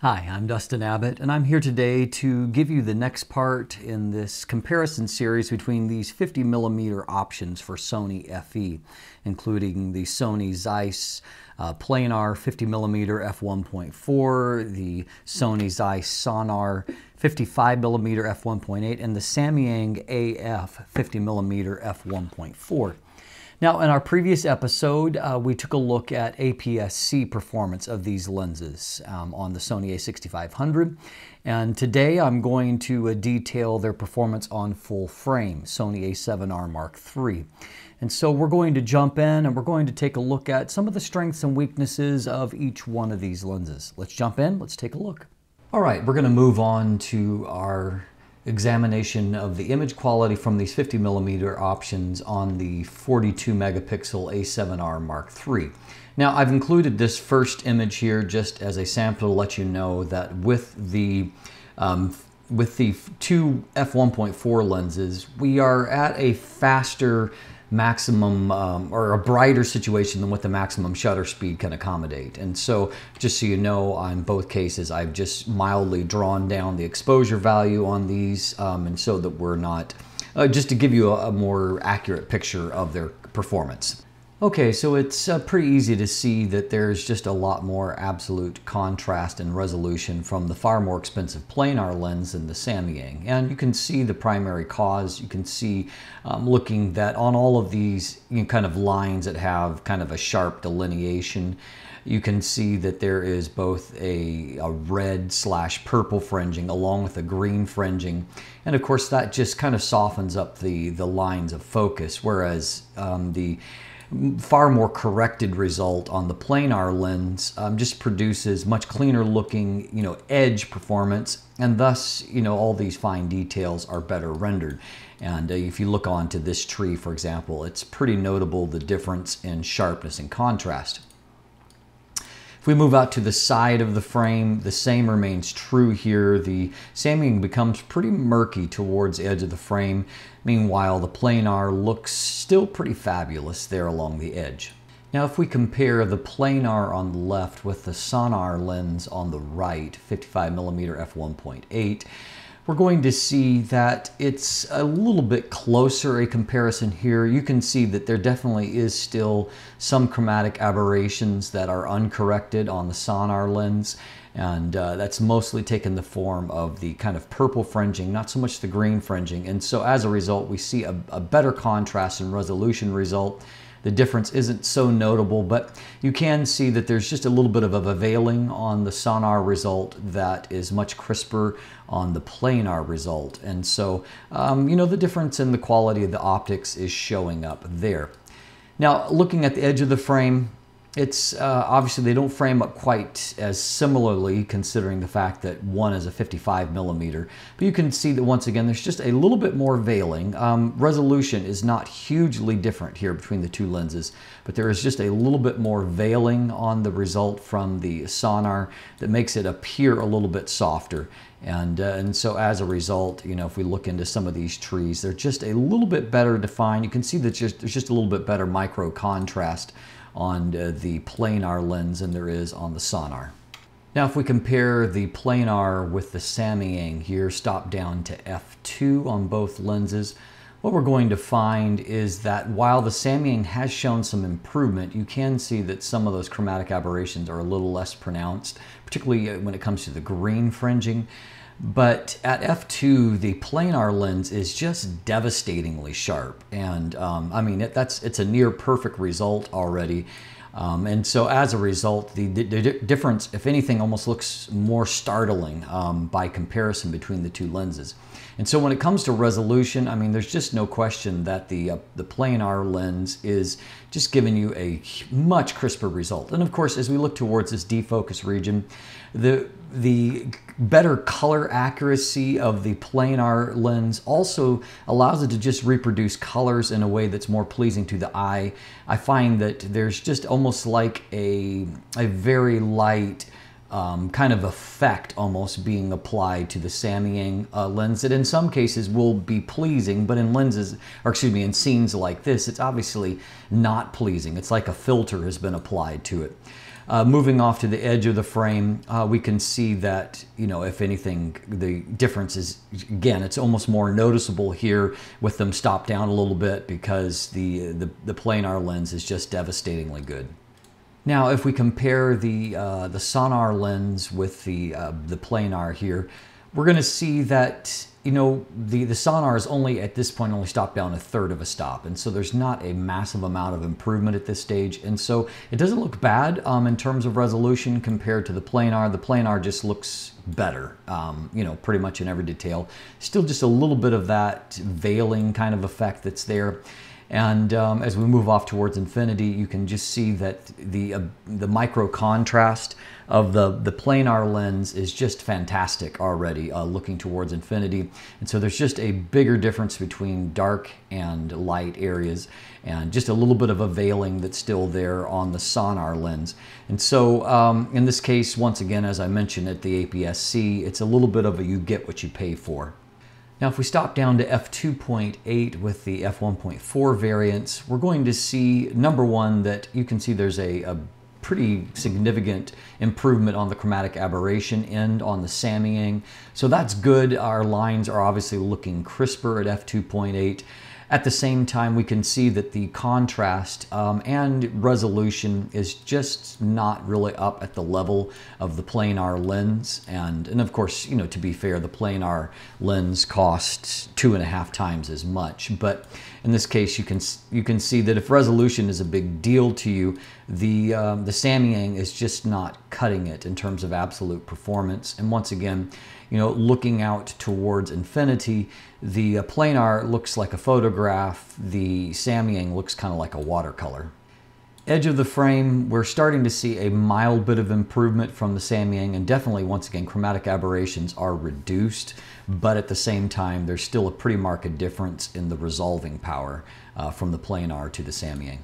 Hi, I'm Dustin Abbott, and I'm here today to give you the next part in this comparison series between these 50 millimeter options for Sony FE, including the Sony Zeiss uh, planar 50 millimeter f1.4, the Sony Zeiss Sonar 55 millimeter f1.8, and the Samyang AF 50 millimeter f1.4. Now, in our previous episode, uh, we took a look at APS-C performance of these lenses um, on the Sony a6500. And today I'm going to uh, detail their performance on full frame, Sony a7R Mark III. And so we're going to jump in and we're going to take a look at some of the strengths and weaknesses of each one of these lenses. Let's jump in, let's take a look. All right, we're gonna move on to our examination of the image quality from these 50 millimeter options on the 42 megapixel A7R Mark III. Now I've included this first image here just as a sample to let you know that with the um, with the two f1.4 lenses, we are at a faster maximum um, or a brighter situation than what the maximum shutter speed can accommodate. And so just so you know, on both cases, I've just mildly drawn down the exposure value on these um, and so that we're not, uh, just to give you a, a more accurate picture of their performance. Okay, so it's uh, pretty easy to see that there's just a lot more absolute contrast and resolution from the far more expensive planar lens than the Samyang. And you can see the primary cause. You can see um, looking that on all of these you know, kind of lines that have kind of a sharp delineation, you can see that there is both a, a, red slash purple fringing along with a green fringing. And of course that just kind of softens up the, the lines of focus, whereas um, the far more corrected result on the planar lens um, just produces much cleaner looking, you know, edge performance and thus, you know, all these fine details are better rendered. And uh, if you look onto this tree, for example, it's pretty notable the difference in sharpness and contrast we move out to the side of the frame, the same remains true here. The sampling becomes pretty murky towards edge of the frame. Meanwhile, the planar looks still pretty fabulous there along the edge. Now if we compare the planar on the left with the sonar lens on the right, 55mm f1.8, we're going to see that it's a little bit closer a comparison here. You can see that there definitely is still some chromatic aberrations that are uncorrected on the sonar lens. And uh, that's mostly taken the form of the kind of purple fringing, not so much the green fringing. And so as a result, we see a, a better contrast and resolution result the difference isn't so notable, but you can see that there's just a little bit of a veiling on the sonar result that is much crisper on the planar result. And so, um, you know, the difference in the quality of the optics is showing up there. Now, looking at the edge of the frame, it's uh, obviously they don't frame up quite as similarly considering the fact that one is a 55 millimeter but you can see that once again there's just a little bit more veiling um, resolution is not hugely different here between the two lenses but there is just a little bit more veiling on the result from the sonar that makes it appear a little bit softer and, uh, and so as a result, you know, if we look into some of these trees, they're just a little bit better defined. You can see that just, there's just a little bit better micro contrast on uh, the planar lens than there is on the sonar. Now if we compare the planar with the Samyang here, stop down to f2 on both lenses, what we're going to find is that while the Samyang has shown some improvement, you can see that some of those chromatic aberrations are a little less pronounced, particularly uh, when it comes to the green fringing. But at f2, the planar lens is just devastatingly sharp. And um, I mean, it, that's it's a near perfect result already. Um, and so as a result, the, the, difference, if anything, almost looks more startling um, by comparison between the two lenses. And so when it comes to resolution, I mean, there's just no question that the, uh, the planar lens is just giving you a much crisper result. And of course, as we look towards this defocus region, the the better color accuracy of the planar lens also allows it to just reproduce colors in a way that's more pleasing to the eye. I find that there's just almost like a, a very light um, kind of effect almost being applied to the Samyang uh, lens that in some cases will be pleasing, but in lenses, or excuse me, in scenes like this, it's obviously not pleasing. It's like a filter has been applied to it. Uh, moving off to the edge of the frame, uh, we can see that, you know, if anything, the difference is, again, it's almost more noticeable here with them stopped down a little bit because the, the, the planar lens is just devastatingly good. Now, if we compare the, uh, the sonar lens with the, uh, the planar here, we're going to see that you know the the sonar is only at this point only stopped down a third of a stop and so there's not a massive amount of improvement at this stage and so it doesn't look bad um, in terms of resolution compared to the planar the planar just looks better um, you know pretty much in every detail still just a little bit of that veiling kind of effect that's there and um, as we move off towards infinity, you can just see that the, uh, the micro contrast of the, the planar lens is just fantastic already uh, looking towards infinity. And so there's just a bigger difference between dark and light areas and just a little bit of a veiling that's still there on the sonar lens. And so um, in this case, once again, as I mentioned at the APS-C, it's a little bit of a you get what you pay for. Now if we stop down to f2.8 with the f1.4 variants, we're going to see, number one, that you can see there's a, a pretty significant improvement on the chromatic aberration end on the sammying. So that's good. Our lines are obviously looking crisper at f2.8. At the same time, we can see that the contrast um, and resolution is just not really up at the level of the planar lens. And, and of course, you know, to be fair, the planar lens costs two and a half times as much. But in this case, you can, you can see that if resolution is a big deal to you, the, um, the Samyang is just not cutting it in terms of absolute performance. And once again, you know, looking out towards infinity. The uh, planar looks like a photograph. The Samyang looks kind of like a watercolor. Edge of the frame, we're starting to see a mild bit of improvement from the Samyang, and definitely, once again, chromatic aberrations are reduced, but at the same time, there's still a pretty marked difference in the resolving power uh, from the planar to the Samyang.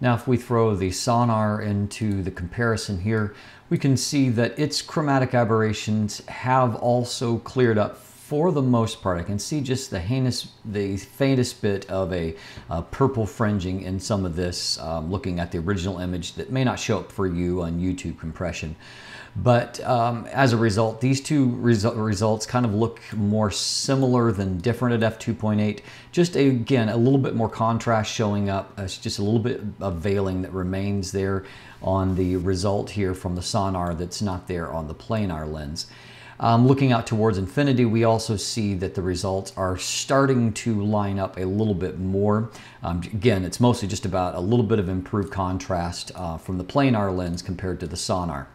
Now if we throw the sonar into the comparison here, we can see that its chromatic aberrations have also cleared up for the most part. I can see just the heinous, the faintest bit of a uh, purple fringing in some of this, um, looking at the original image that may not show up for you on YouTube compression. But um, as a result, these two resu results kind of look more similar than different at f2.8. Just a, again, a little bit more contrast showing up. Uh, it's just a little bit of veiling that remains there on the result here from the sonar that's not there on the planar lens. Um, looking out towards infinity, we also see that the results are starting to line up a little bit more. Um, again, it's mostly just about a little bit of improved contrast uh, from the planar lens compared to the sonar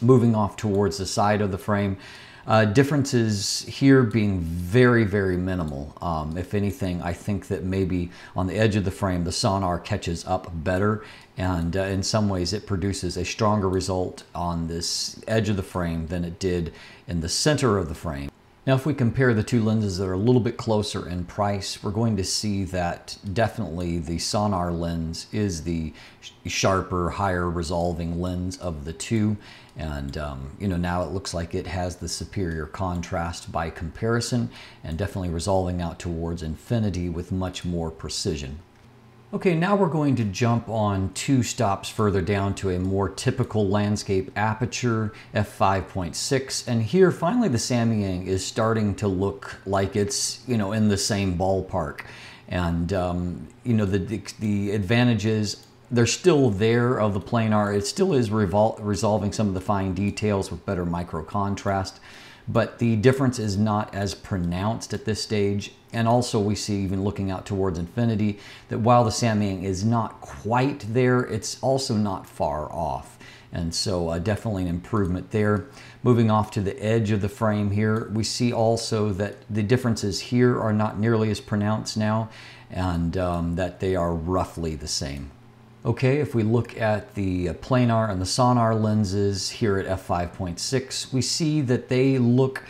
moving off towards the side of the frame. Uh, differences here being very, very minimal. Um, if anything, I think that maybe on the edge of the frame, the sonar catches up better, and uh, in some ways it produces a stronger result on this edge of the frame than it did in the center of the frame. Now, if we compare the two lenses that are a little bit closer in price, we're going to see that definitely the sonar lens is the sharper, higher resolving lens of the two. And, um, you know, now it looks like it has the superior contrast by comparison and definitely resolving out towards infinity with much more precision. Okay, now we're going to jump on two stops further down to a more typical landscape aperture, f5.6, and here finally the Samyang is starting to look like it's, you know, in the same ballpark. And, um, you know, the, the, the advantages they're still there of the planar. It still is resolving some of the fine details with better micro contrast, but the difference is not as pronounced at this stage. And also we see even looking out towards infinity that while the Samyang is not quite there, it's also not far off. And so uh, definitely an improvement there. Moving off to the edge of the frame here, we see also that the differences here are not nearly as pronounced now and um, that they are roughly the same. Okay, if we look at the uh, planar and the sonar lenses here at f5.6, we see that they look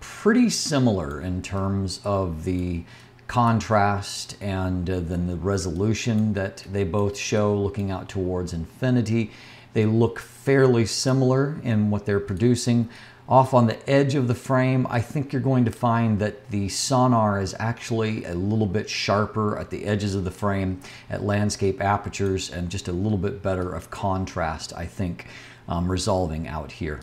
pretty similar in terms of the contrast and uh, then the resolution that they both show looking out towards infinity. They look fairly similar in what they're producing off on the edge of the frame, I think you're going to find that the sonar is actually a little bit sharper at the edges of the frame at landscape apertures and just a little bit better of contrast, I think, um, resolving out here.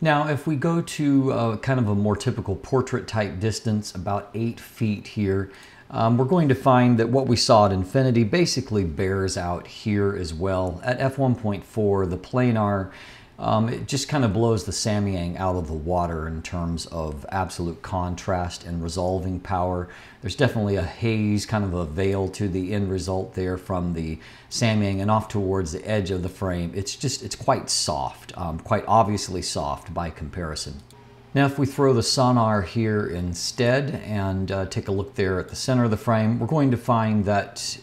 Now, if we go to uh, kind of a more typical portrait type distance, about eight feet here, um, we're going to find that what we saw at infinity basically bears out here as well. At f1.4, the planar um, it just kind of blows the Samyang out of the water in terms of absolute contrast and resolving power. There's definitely a haze, kind of a veil to the end result there from the Samyang and off towards the edge of the frame. It's just, it's quite soft, um, quite obviously soft by comparison. Now if we throw the sonar here instead and uh, take a look there at the center of the frame, we're going to find that,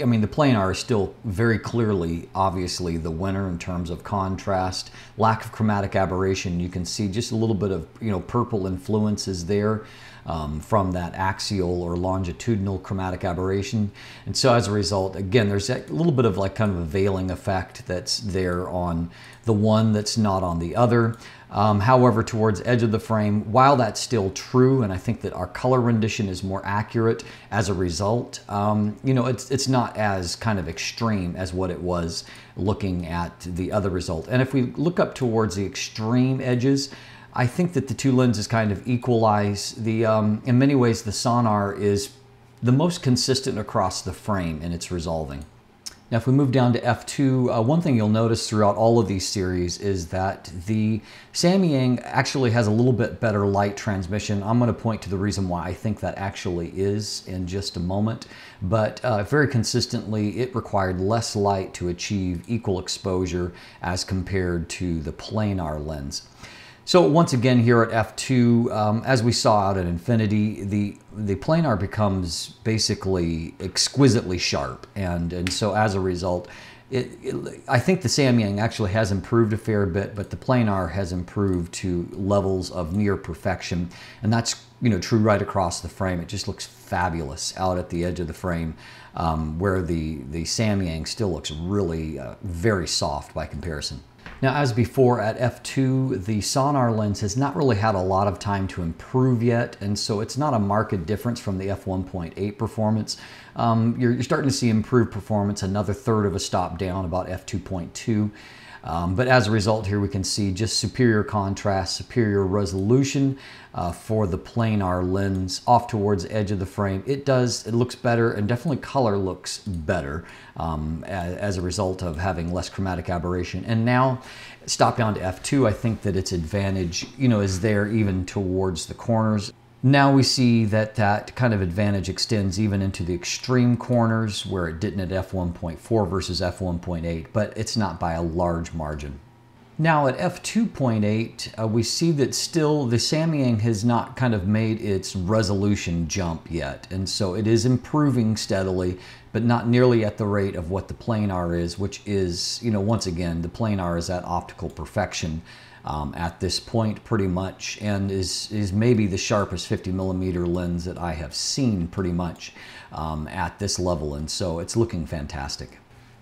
I mean, the planar is still very clearly, obviously, the winner in terms of contrast. Lack of chromatic aberration, you can see just a little bit of, you know, purple influences there. Um, from that axial or longitudinal chromatic aberration. And so as a result, again, there's a little bit of like kind of a veiling effect that's there on the one that's not on the other. Um, however, towards edge of the frame, while that's still true, and I think that our color rendition is more accurate as a result, um, you know, it's, it's not as kind of extreme as what it was looking at the other result. And if we look up towards the extreme edges, I think that the two lenses kind of equalize the, um, in many ways, the sonar is the most consistent across the frame in its resolving. Now, if we move down to F2, uh, one thing you'll notice throughout all of these series is that the Samyang actually has a little bit better light transmission. I'm gonna point to the reason why I think that actually is in just a moment, but uh, very consistently, it required less light to achieve equal exposure as compared to the planar lens. So once again here at F2, um, as we saw out at infinity, the, the planar becomes basically exquisitely sharp. And, and so as a result, it, it, I think the Samyang actually has improved a fair bit, but the planar has improved to levels of near perfection. And that's you know true right across the frame. It just looks fabulous out at the edge of the frame um, where the, the Samyang still looks really uh, very soft by comparison. Now, as before at f2, the sonar lens has not really had a lot of time to improve yet, and so it's not a marked difference from the f1.8 performance. Um, you're, you're starting to see improved performance, another third of a stop down, about f2.2. Um, but as a result here, we can see just superior contrast, superior resolution uh, for the planar lens off towards edge of the frame. It does, it looks better and definitely color looks better um, as a result of having less chromatic aberration. And now stop down to F2, I think that its advantage, you know, is there even towards the corners. Now we see that that kind of advantage extends even into the extreme corners where it didn't at f1.4 versus f1.8, but it's not by a large margin. Now at f2.8, uh, we see that still the Samyang has not kind of made its resolution jump yet, and so it is improving steadily, but not nearly at the rate of what the planar is, which is, you know, once again, the planar is at optical perfection um, at this point pretty much and is, is maybe the sharpest 50 millimeter lens that I have seen pretty much um, at this level and so it's looking fantastic.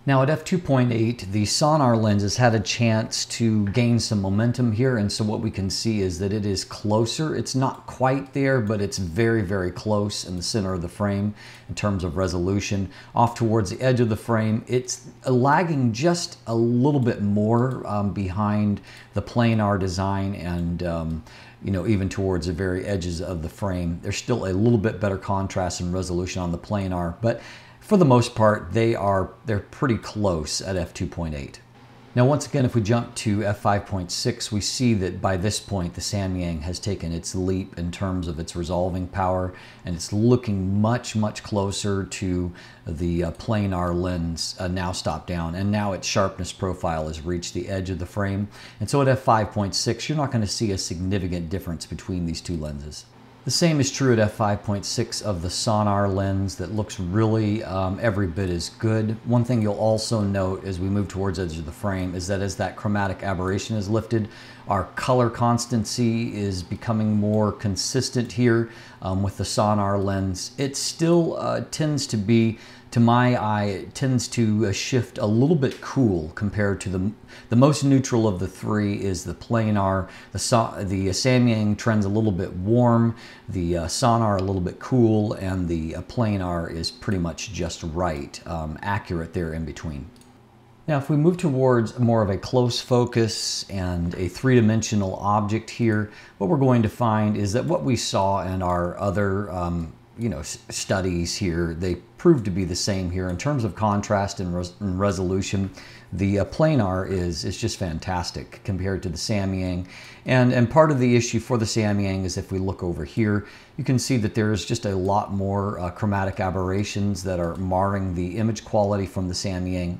Now at f2.8, the sonar lens has had a chance to gain some momentum here, and so what we can see is that it is closer. It's not quite there, but it's very, very close in the center of the frame in terms of resolution. Off towards the edge of the frame, it's lagging just a little bit more um, behind the planar design and um, you know, even towards the very edges of the frame. There's still a little bit better contrast and resolution on the planar, but for the most part, they are they're pretty close at f2.8. Now, once again, if we jump to f5.6, we see that by this point, the Samyang has taken its leap in terms of its resolving power, and it's looking much, much closer to the uh, planar lens uh, now stop down, and now its sharpness profile has reached the edge of the frame. And so at f5.6, you're not gonna see a significant difference between these two lenses. The same is true at f5.6 of the sonar lens that looks really um, every bit as good. One thing you'll also note as we move towards edge of the frame is that as that chromatic aberration is lifted, our color constancy is becoming more consistent here um, with the sonar lens. It still uh, tends to be to my eye, it tends to uh, shift a little bit cool compared to the the most neutral of the three is the planar. The the uh, Samyang trends a little bit warm, the uh, sonar a little bit cool, and the uh, planar is pretty much just right, um, accurate there in between. Now, if we move towards more of a close focus and a three-dimensional object here, what we're going to find is that what we saw in our other um, you know studies here they prove to be the same here in terms of contrast and, res and resolution the uh, planar is is just fantastic compared to the Samyang and and part of the issue for the Samyang is if we look over here you can see that there is just a lot more uh, chromatic aberrations that are marring the image quality from the Samyang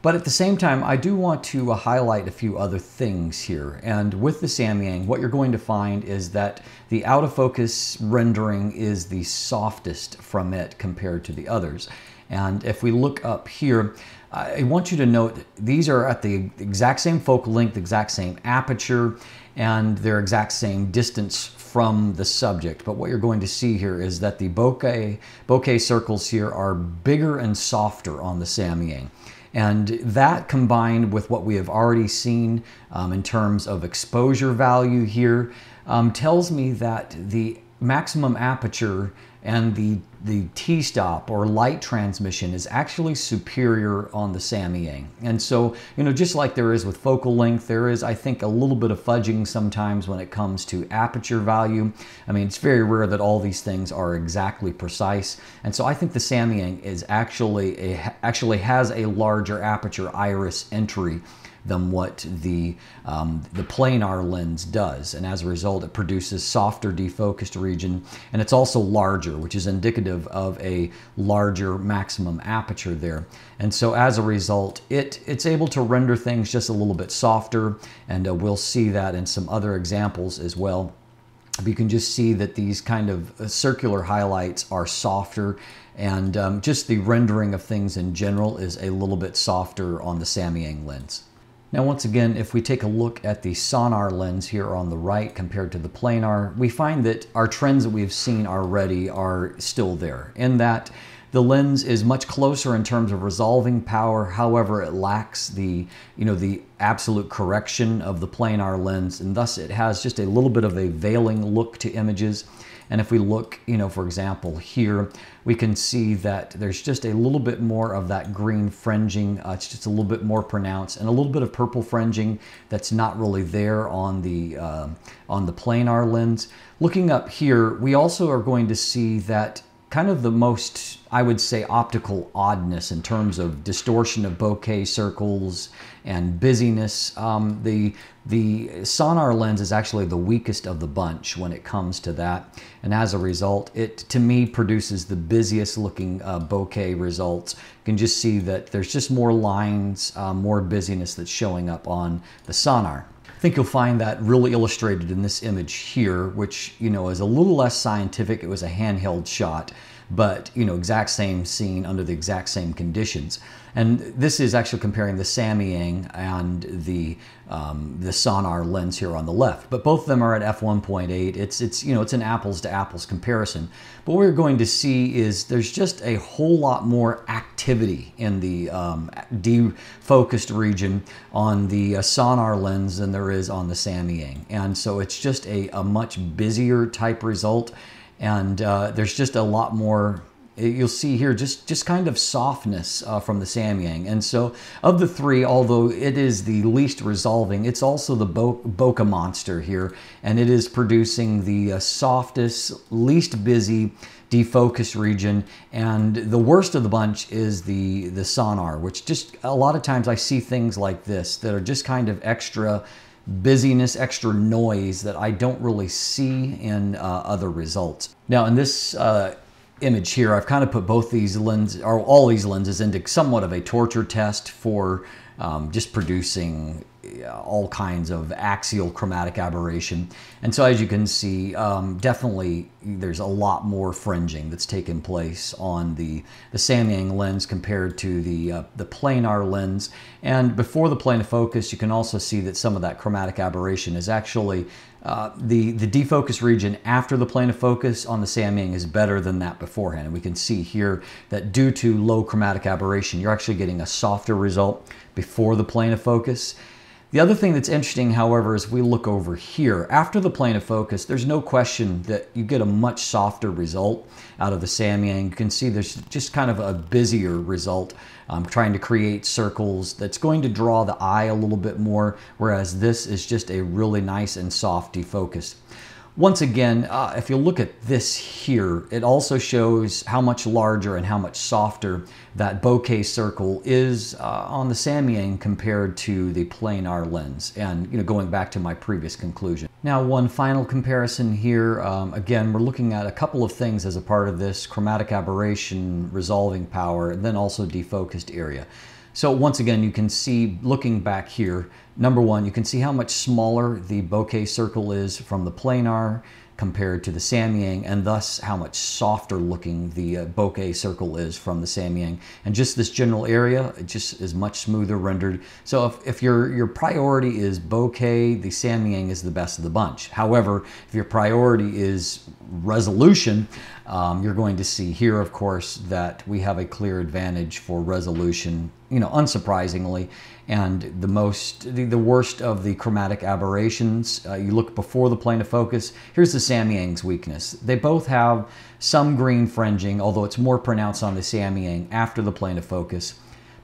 but at the same time, I do want to uh, highlight a few other things here. And with the Samyang, what you're going to find is that the out of focus rendering is the softest from it compared to the others. And if we look up here, I want you to note these are at the exact same focal length, exact same aperture, and their exact same distance from the subject. But what you're going to see here is that the bokeh, bokeh circles here are bigger and softer on the Samyang. And that combined with what we have already seen um, in terms of exposure value here um, tells me that the maximum aperture and the, the T-stop or light transmission is actually superior on the Samyang. And so, you know, just like there is with focal length, there is, I think, a little bit of fudging sometimes when it comes to aperture value. I mean, it's very rare that all these things are exactly precise. And so I think the Samyang is actually, a, actually has a larger aperture iris entry than what the, um, the planar lens does. And as a result, it produces softer defocused region, and it's also larger, which is indicative of a larger maximum aperture there. And so as a result, it, it's able to render things just a little bit softer, and uh, we'll see that in some other examples as well you can just see that these kind of uh, circular highlights are softer and um, just the rendering of things in general is a little bit softer on the Samyang lens. Now once again, if we take a look at the sonar lens here on the right compared to the planar, we find that our trends that we've seen already are still there in that the lens is much closer in terms of resolving power. However, it lacks the, you know, the absolute correction of the planar lens and thus it has just a little bit of a veiling look to images. And if we look, you know, for example, here, we can see that there's just a little bit more of that green fringing. Uh, it's just a little bit more pronounced and a little bit of purple fringing that's not really there on the, uh, on the planar lens. Looking up here, we also are going to see that kind of the most, I would say, optical oddness in terms of distortion of bokeh circles and busyness. Um, the, the sonar lens is actually the weakest of the bunch when it comes to that. And as a result, it, to me, produces the busiest looking uh, bokeh results. You can just see that there's just more lines, uh, more busyness that's showing up on the sonar. I think you'll find that really illustrated in this image here, which you know is a little less scientific. It was a handheld shot but you know, exact same scene under the exact same conditions. And this is actually comparing the Samyang and the um, the sonar lens here on the left. But both of them are at f1.8. It's it's you know it's an apples to apples comparison. But what we're going to see is there's just a whole lot more activity in the um, defocused region on the uh, sonar lens than there is on the Samyang. And so it's just a, a much busier type result. And uh, there's just a lot more you'll see here just just kind of softness uh, from the Samyang. And so of the three, although it is the least resolving, it's also the Bo bokeh monster here, and it is producing the uh, softest, least busy defocus region. And the worst of the bunch is the the sonar, which just a lot of times I see things like this that are just kind of extra busyness, extra noise that I don't really see in uh, other results. Now in this uh, image here, I've kind of put both these lenses, or all these lenses into somewhat of a torture test for um, just producing uh, all kinds of axial chromatic aberration. And so as you can see, um, definitely there's a lot more fringing that's taken place on the, the Samyang lens compared to the, uh, the planar lens. And before the plane of focus, you can also see that some of that chromatic aberration is actually uh, the, the defocus region after the plane of focus on the Samyang is better than that beforehand. And we can see here that due to low chromatic aberration, you're actually getting a softer result before the plane of focus. The other thing that's interesting, however, is we look over here. After the plane of focus, there's no question that you get a much softer result out of the Samyang. You can see there's just kind of a busier result. I'm um, trying to create circles that's going to draw the eye a little bit more, whereas this is just a really nice and soft defocus. Once again, uh, if you look at this here, it also shows how much larger and how much softer that bokeh circle is uh, on the Samyang compared to the planar lens. And, you know, going back to my previous conclusion. Now, one final comparison here. Um, again, we're looking at a couple of things as a part of this, chromatic aberration, resolving power, and then also defocused area. So once again, you can see looking back here, Number one, you can see how much smaller the bokeh circle is from the planar compared to the Samyang, and thus how much softer looking the uh, bokeh circle is from the Samyang. And just this general area, it just is much smoother rendered. So if, if your, your priority is bokeh, the Samyang is the best of the bunch. However, if your priority is resolution, um, you're going to see here, of course, that we have a clear advantage for resolution, you know, unsurprisingly. And the most, the, the worst of the chromatic aberrations, uh, you look before the plane of focus, here's the Samyang's weakness. They both have some green fringing, although it's more pronounced on the Samyang after the plane of focus.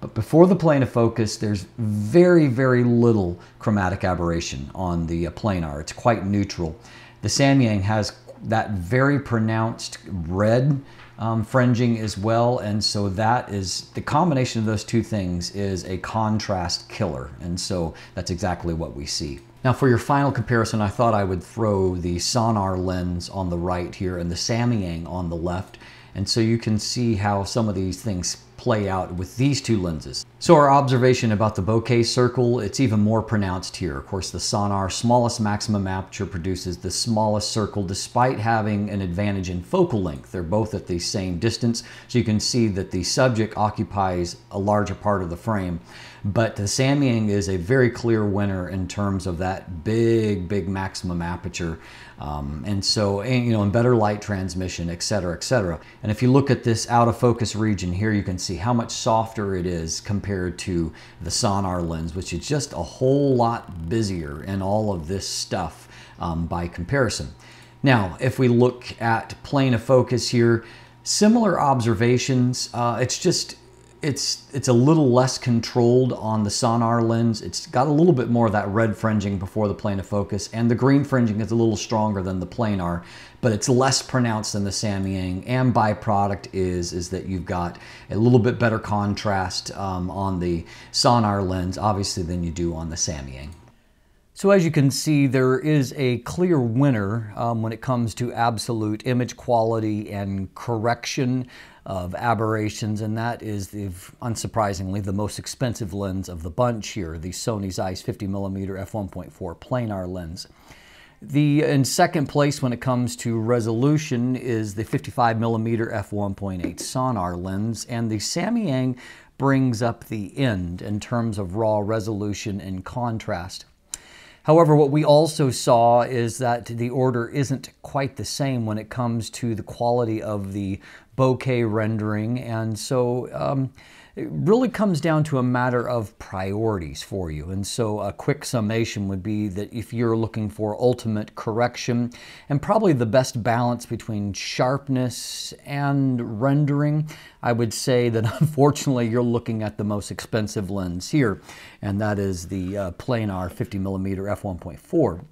But before the plane of focus, there's very, very little chromatic aberration on the uh, planar. It's quite neutral. The Samyang has that very pronounced red um, fringing as well. And so that is the combination of those two things is a contrast killer. And so that's exactly what we see. Now for your final comparison, I thought I would throw the sonar lens on the right here and the Samyang on the left. And so you can see how some of these things play out with these two lenses. So our observation about the bokeh circle, it's even more pronounced here. Of course, the sonar smallest maximum aperture produces the smallest circle despite having an advantage in focal length. They're both at the same distance, so you can see that the subject occupies a larger part of the frame. But the Samyang is a very clear winner in terms of that big, big maximum aperture. Um, and so, and, eh, you know, in better light transmission, et cetera, et cetera. And if you look at this out of focus region here, you can see how much softer it is compared to the sonar lens, which is just a whole lot busier in all of this stuff um, by comparison. Now, if we look at plane of focus here, similar observations, uh, it's just it's it's a little less controlled on the sonar lens. It's got a little bit more of that red fringing before the plane of focus, and the green fringing is a little stronger than the planar, but it's less pronounced than the Samyang. And byproduct is is that you've got a little bit better contrast um, on the sonar lens, obviously, than you do on the Samyang. So as you can see, there is a clear winner um, when it comes to absolute image quality and correction of aberrations, and that is, the, unsurprisingly, the most expensive lens of the bunch here, the Sony Zeiss 50mm f1.4 planar lens. The in second place when it comes to resolution is the 55mm f1.8 sonar lens, and the Samyang brings up the end in terms of raw resolution and contrast. However, what we also saw is that the order isn't quite the same when it comes to the quality of the bokeh rendering. And so, um, it really comes down to a matter of priorities for you. And so a quick summation would be that if you're looking for ultimate correction and probably the best balance between sharpness and rendering, I would say that unfortunately you're looking at the most expensive lens here, and that is the uh, planar 50 millimeter f1.4.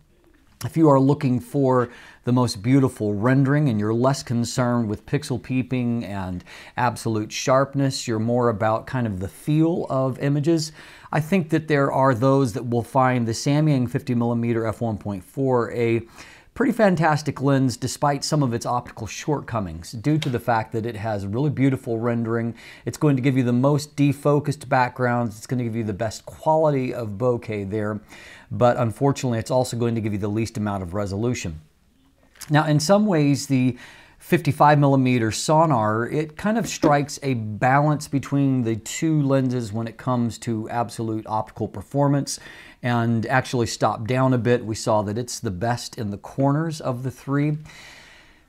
If you are looking for the most beautiful rendering and you're less concerned with pixel peeping and absolute sharpness. You're more about kind of the feel of images. I think that there are those that will find the Samyang 50mm f1.4 a pretty fantastic lens despite some of its optical shortcomings due to the fact that it has really beautiful rendering. It's going to give you the most defocused backgrounds. It's going to give you the best quality of bokeh there, but unfortunately it's also going to give you the least amount of resolution. Now, in some ways, the 55 millimeter sonar, it kind of strikes a balance between the two lenses when it comes to absolute optical performance and actually stopped down a bit. We saw that it's the best in the corners of the three.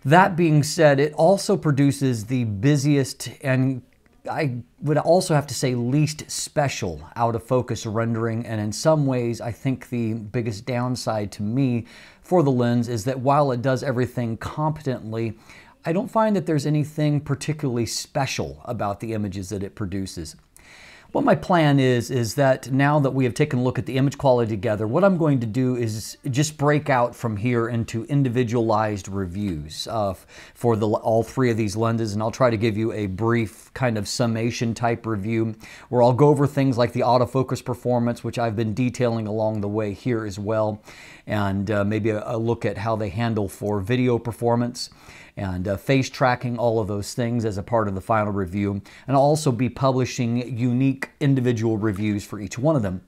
That being said, it also produces the busiest and I would also have to say least special out of focus rendering, and in some ways, I think the biggest downside to me for the lens is that while it does everything competently, I don't find that there's anything particularly special about the images that it produces. What my plan is, is that now that we have taken a look at the image quality together, what I'm going to do is just break out from here into individualized reviews uh, for the, all three of these lenses, and I'll try to give you a brief kind of summation type review where I'll go over things like the autofocus performance, which I've been detailing along the way here as well, and uh, maybe a, a look at how they handle for video performance and uh, face tracking all of those things as a part of the final review. And I'll also be publishing unique individual reviews for each one of them.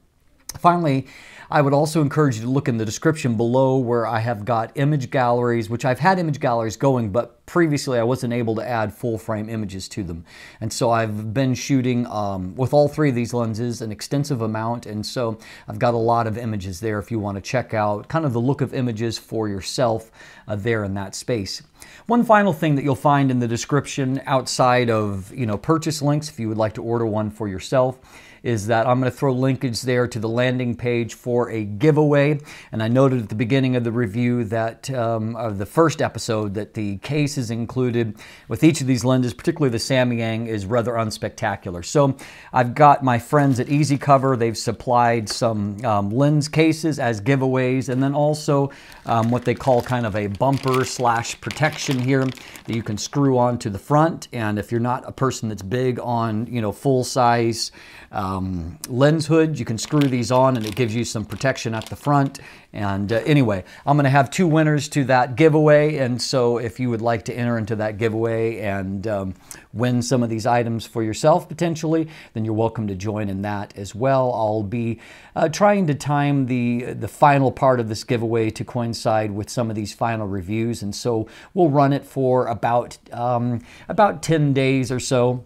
Finally, I would also encourage you to look in the description below where I have got image galleries, which I've had image galleries going, but previously I wasn't able to add full frame images to them. And so I've been shooting um, with all three of these lenses an extensive amount. And so I've got a lot of images there if you want to check out kind of the look of images for yourself uh, there in that space. One final thing that you'll find in the description outside of, you know, purchase links if you would like to order one for yourself is that I'm going to throw linkage there to the landing page for a giveaway. And I noted at the beginning of the review that um, of the first episode that the case is included with each of these lenses, particularly the Samyang is rather unspectacular. So I've got my friends at Easy Cover. They've supplied some um, lens cases as giveaways and then also um, what they call kind of a bumper slash protection here that you can screw onto the front. And if you're not a person that's big on, you know, full size um, lens hood. You can screw these on and it gives you some protection at the front. And uh, anyway, I'm gonna have two winners to that giveaway. And so if you would like to enter into that giveaway and um, win some of these items for yourself potentially, then you're welcome to join in that as well. I'll be uh, trying to time the, the final part of this giveaway to coincide with some of these final reviews. And so we'll run it for about, um, about 10 days or so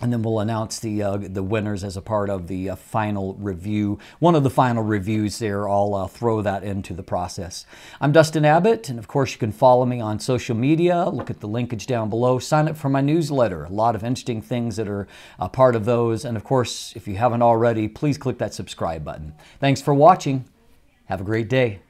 and then we'll announce the uh, the winners as a part of the uh, final review. One of the final reviews there, I'll uh, throw that into the process. I'm Dustin Abbott, and of course you can follow me on social media. Look at the linkage down below. Sign up for my newsletter. A lot of interesting things that are a uh, part of those. And of course, if you haven't already, please click that subscribe button. Thanks for watching. Have a great day.